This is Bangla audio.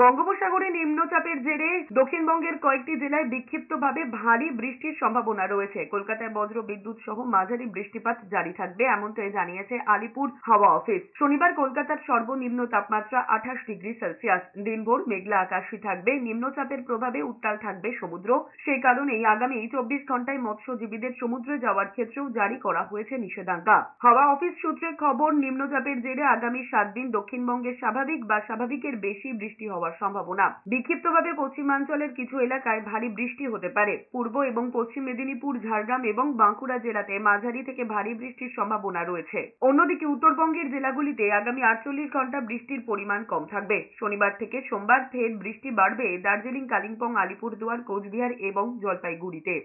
বঙ্গোপসাগরে নিম্নচাপের জেরে দক্ষিণবঙ্গের কয়েকটি জেলায় বিক্ষিপ্তভাবে ভারী বৃষ্টির সম্ভাবনা রয়েছে কলকাতায় বজ্র বিদ্যুৎ সহ মাঝারি বৃষ্টিপাত জারি থাকবে এমনটাই জানিয়েছে আলিপুর হাওয়া অফিস শনিবার কলকাতার সর্বনিম্ন তাপমাত্রা আঠাশ ডিগ্রি সেলসিয়াস দিনভর মেঘলা আকাশই থাকবে নিম্নচাপের প্রভাবে উত্তাল থাকবে সমুদ্র সেই কারণে আগামী চব্বিশ ঘন্টায় মৎস্যজীবীদের সমুদ্রে যাওয়ার ক্ষেত্রেও জারি করা হয়েছে নিষেধাজ্ঞা হাওয়া অফিস সূত্রে খবর নিম্নচাপের জেরে আগামী সাত দিন দক্ষিণবঙ্গে স্বাভাবিক বা স্বাভাবিকের বেশি বৃষ্টি হওয়া হওয়ার সম্ভাবনা বিক্ষিপ্তভাবে পশ্চিমাঞ্চলের কিছু এলাকায় ভারী বৃষ্টি হতে পারে পূর্ব এবং পশ্চিম মেদিনীপুর ঝাড়গ্রাম এবং বাঁকুড়া জেলাতে মাঝারি থেকে ভারী বৃষ্টির সম্ভাবনা রয়েছে অন্যদিকে উত্তরবঙ্গের জেলাগুলিতে আগামী আটচল্লিশ ঘন্টা বৃষ্টির পরিমাণ কম থাকবে শনিবার থেকে সোমবার ফের বৃষ্টি বাড়বে দার্জিলিং কালিম্পং আলিপুরদুয়ার কোচবিহার এবং জলপাইগুড়িতে